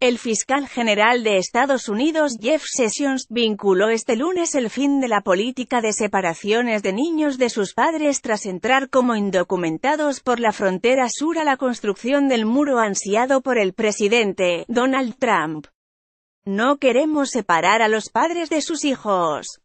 El fiscal general de Estados Unidos Jeff Sessions vinculó este lunes el fin de la política de separaciones de niños de sus padres tras entrar como indocumentados por la frontera sur a la construcción del muro ansiado por el presidente, Donald Trump. No queremos separar a los padres de sus hijos.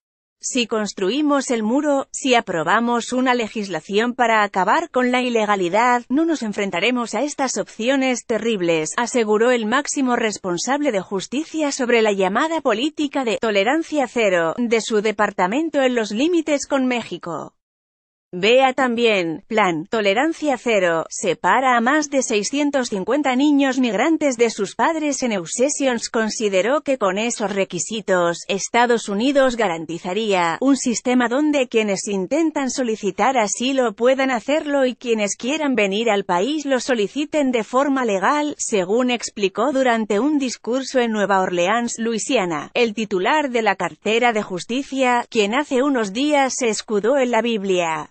Si construimos el muro, si aprobamos una legislación para acabar con la ilegalidad, no nos enfrentaremos a estas opciones terribles, aseguró el máximo responsable de justicia sobre la llamada política de tolerancia cero de su departamento en los límites con México. Vea también, Plan, Tolerancia Cero, separa a más de 650 niños migrantes de sus padres en Eusessions consideró que con esos requisitos, Estados Unidos garantizaría un sistema donde quienes intentan solicitar asilo puedan hacerlo y quienes quieran venir al país lo soliciten de forma legal, según explicó durante un discurso en Nueva Orleans, Luisiana. El titular de la cartera de justicia, quien hace unos días se escudó en la Biblia,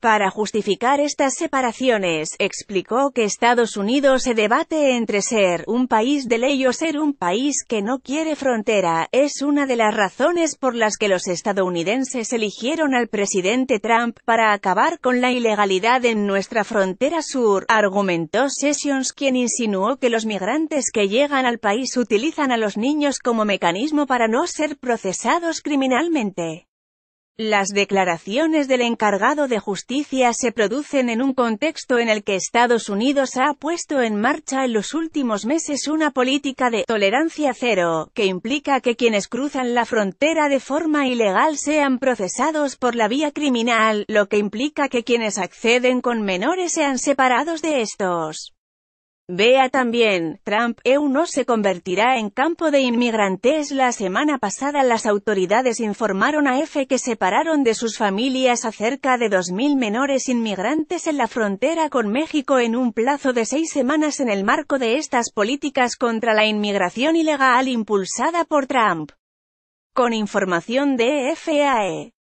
para justificar estas separaciones, explicó que Estados Unidos se debate entre ser un país de ley o ser un país que no quiere frontera, es una de las razones por las que los estadounidenses eligieron al presidente Trump para acabar con la ilegalidad en nuestra frontera sur, argumentó Sessions quien insinuó que los migrantes que llegan al país utilizan a los niños como mecanismo para no ser procesados criminalmente. Las declaraciones del encargado de justicia se producen en un contexto en el que Estados Unidos ha puesto en marcha en los últimos meses una política de tolerancia cero, que implica que quienes cruzan la frontera de forma ilegal sean procesados por la vía criminal, lo que implica que quienes acceden con menores sean separados de estos. Vea también, Trump EU no se convertirá en campo de inmigrantes. La semana pasada las autoridades informaron a EFE que separaron de sus familias a cerca de 2.000 menores inmigrantes en la frontera con México en un plazo de seis semanas en el marco de estas políticas contra la inmigración ilegal impulsada por Trump. Con información de FAE.